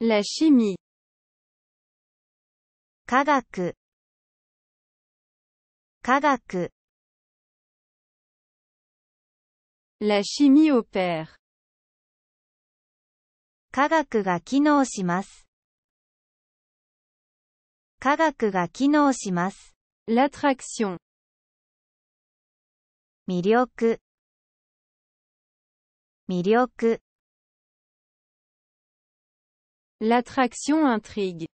La chimie. 科学科学 La chimie opère. 科学が機能します。科学が機能します。L'attraction. 魅力魅力 L'attraction intrigue.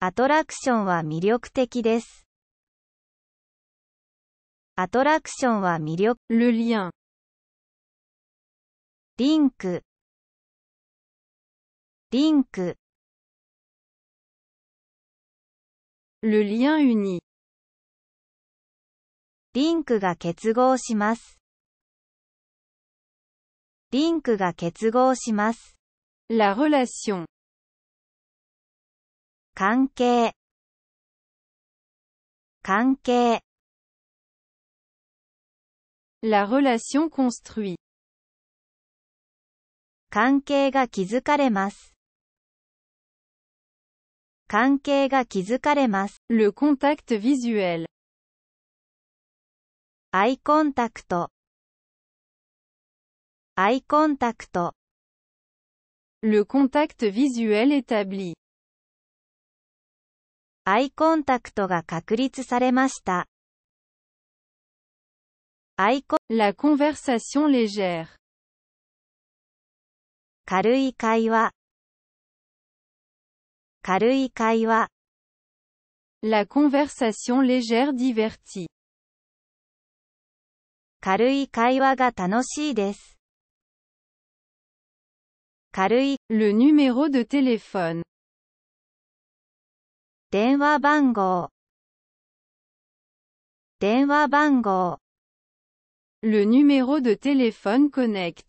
アトラクションは魅力的です。アトラクションは魅力。Le lien. リンク。リンク。Le lien uni. リンクが結合します。リンクが結合します。La relation. 関係関係 La relation construit. 関係が築かれます。関係が築かれます。Le contact visuel. アイコンタクトアイコンタクト Le contact visuel établi. アイコンタクトが確立されました。アイコン La conversation légère. 軽い会話。軽い会話。La conversation légère divertit. 軽い会話が楽しいです。le numéro de téléphone 電話番号電話番号 le numéro de téléphone connect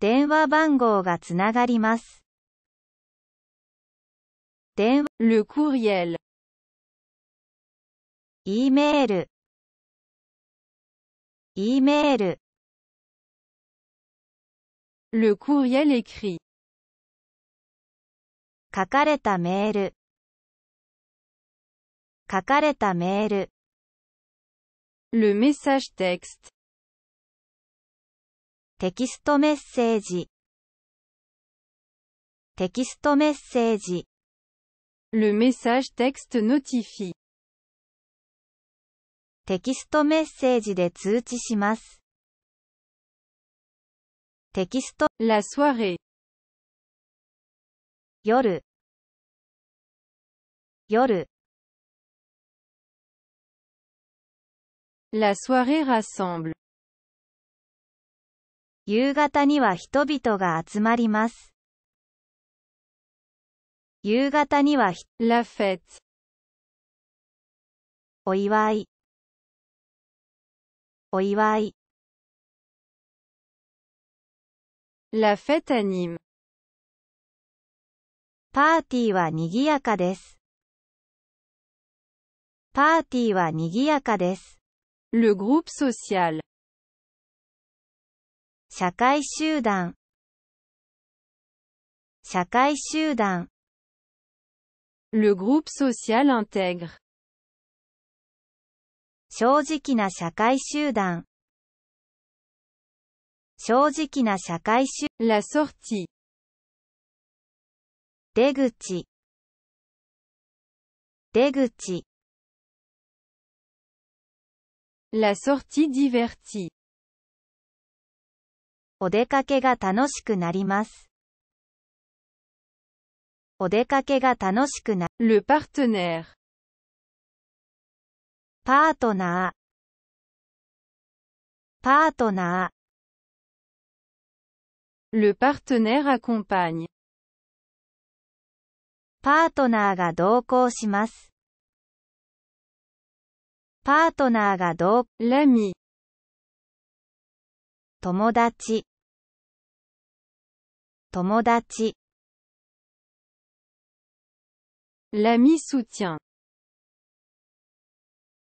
電話番号がつながります電話 le courriel e メール e メール Le courriel écrit. 書かれたメール。書かれたメール。Le message texte. テキストメッセージ。テキストメッセージ。Le message texte notifie. テキストメッセージで通知します。テキスト、la soirée。夜、夜。La soirée rassemble. 夕方には人々が集まります。夕方には、la fête。お祝い。お祝い。La fête à Nîmes. パーティーは賑やかです。パーティーは賑やかです。Le groupe social. 社会集団。社会集団。Le groupe social intègre. 正直な社会集団。正直な社会主 La sortie. 出口出口 La sortie divertie. お出かけが楽しくなります。お出かけが楽しくな、Le partenaire. パートナー、パートナー。Le partenaire accompagne. パートナーが同行します。パートナーが同、l'ami。友達。友達。l'ami soutient。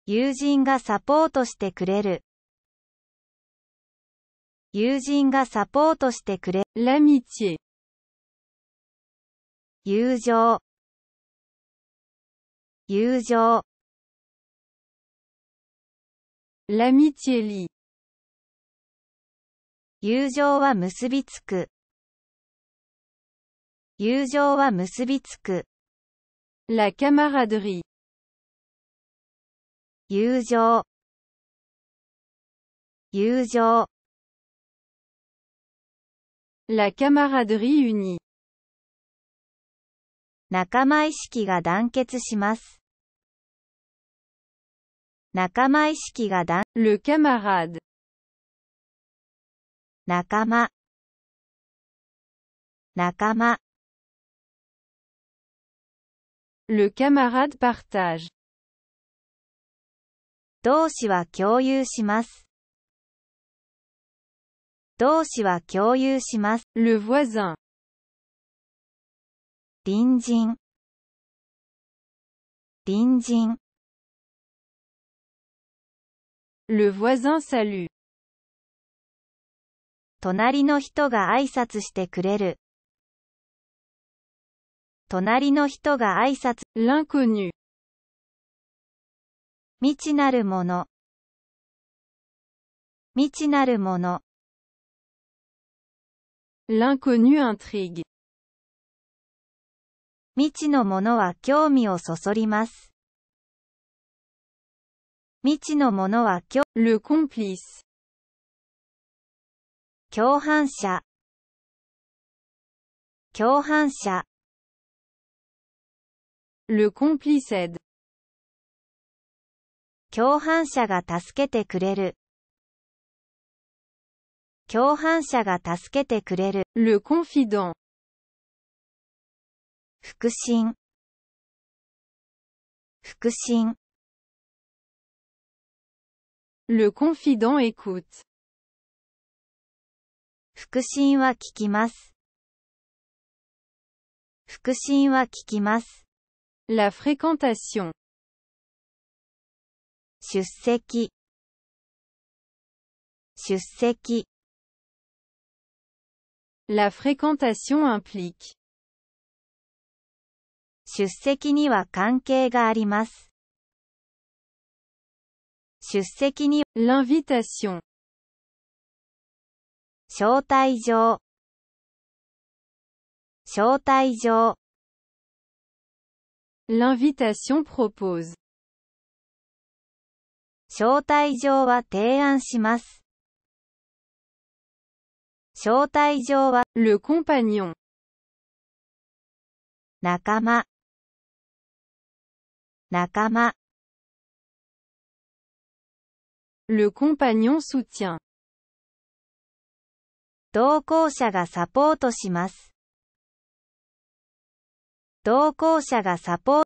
友人がサポートしてくれる。友人がサポートしてくれ。l'amitié。友情。友情。l'amitié lie。友情は結びつく。友情は結びつく。La camaraderie. 友情友情 La camaraderie unie. 仲間意識が団結します。仲間意識が団、Le camarade. 仲間、仲間、Le camarade partage. 同志は共有します。同士は共有します。le voisin 隣人隣人 le voisin salue 隣の人が挨拶してくれる。隣の人が挨拶。l'inconnu 未知なるもの未知なるもの L'inconnu intrigue. 未知のものは興味をそそります。未知のものは興 Le complice. 共犯者共犯者 Le complice aide. 共犯者が助けてくれる共犯者が助けてくれる。le confident。腹心。腹心。le confident écoute。腹心は聞きます。腹心は聞きます。la fréquentation。出席。出席。La fréquentation implique. 出席には関係があります。出席に l'invitation 招待状招待状 l'invitation propose 招待状は提案します。招待状は、le compagnon。仲間、仲間。le compagnon soutient。同行者がサポートします。同行者がサポート